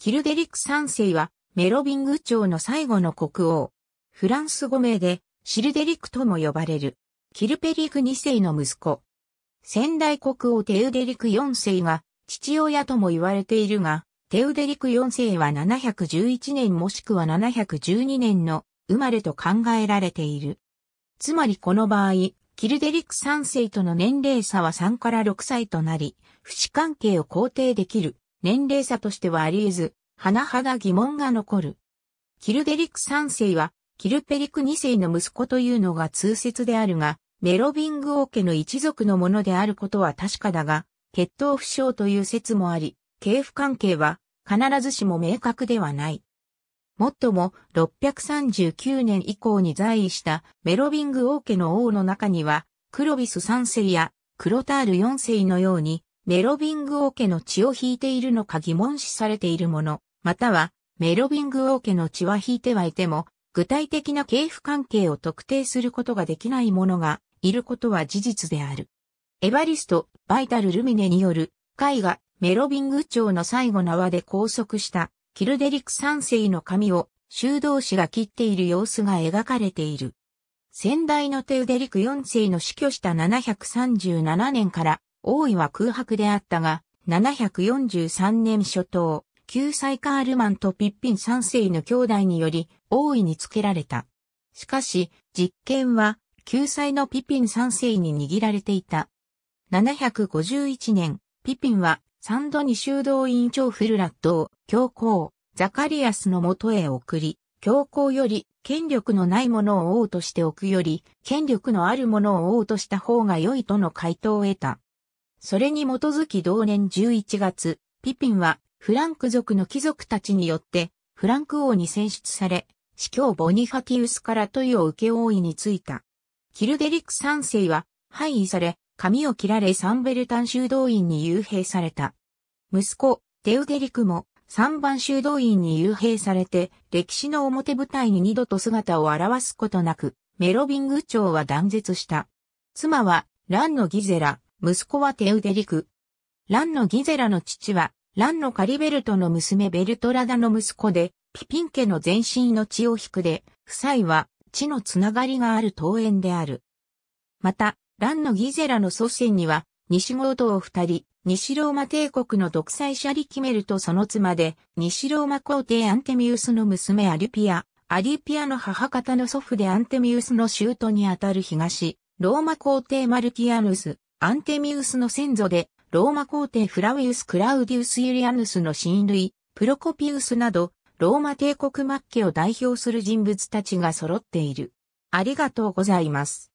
キルデリク三世は、メロビング朝の最後の国王。フランス語名で、シルデリクとも呼ばれる。キルペリク二世の息子。先代国王テウデリク四世が、父親とも言われているが、テウデリク四世は711年もしくは712年の生まれと考えられている。つまりこの場合、キルデリク三世との年齢差は3から6歳となり、不死関係を肯定できる年齢差としてはあり得ず、花だ疑問が残る。キルデリク3世は、キルペリク2世の息子というのが通説であるが、メロビング王家の一族のものであることは確かだが、血統不詳という説もあり、系譜関係は必ずしも明確ではない。もっとも、639年以降に在位したメロビング王家の王の中には、クロビス3世やクロタール4世のように、メロビング王家の血を引いているのか疑問視されているもの、または、メロビング王家の血は引いてはいても、具体的な系譜関係を特定することができないものがいることは事実である。エバリスト・バイタル・ルミネによる、絵画、メロビング朝の最後縄で拘束したキルデリク三世の髪を修道士が切っている様子が描かれている。先代のテウデリク4世の死去した737年から王位は空白であったが、743年初頭、救歳カールマンとピッピン3世の兄弟により王位につけられた。しかし、実権は救歳のピピン3世に握られていた。751年、ピピンはサンドニ修道院長フルラットを教皇、ザカリアスのとへ送り、教皇より権力のないものを王としておくより、権力のあるものを王とした方が良いとの回答を得た。それに基づき同年11月、ピピンはフランク族の貴族たちによってフランク王に選出され、司教ボニファティウスから問いを受け王位についた。キルデリック三世は廃位され、髪を切られサンベルタン修道院に幽閉された。息子、テウデリクも三番修道院に幽閉されて、歴史の表舞台に二度と姿を現すことなく、メロビング朝は断絶した。妻は、ランのギゼラ、息子はテウデリク。ランのギゼラの父は、ランのカリベルトの娘ベルトラダの息子で、ピピン家の前身の血を引くで、夫妻は血のつながりがある桃園である。また、ランのギゼラの祖先には、西ゴーを二人、西ローマ帝国の独裁者リキメルとその妻で、西ローマ皇帝アンテミウスの娘アリピア、アリピアの母方の祖父でアンテミウスの舅にあたる東、ローマ皇帝マルティアヌス、アンテミウスの先祖で、ローマ皇帝フラウィウス・クラウディウス・ユリアヌスの親類、プロコピウスなど、ローマ帝国末期を代表する人物たちが揃っている。ありがとうございます。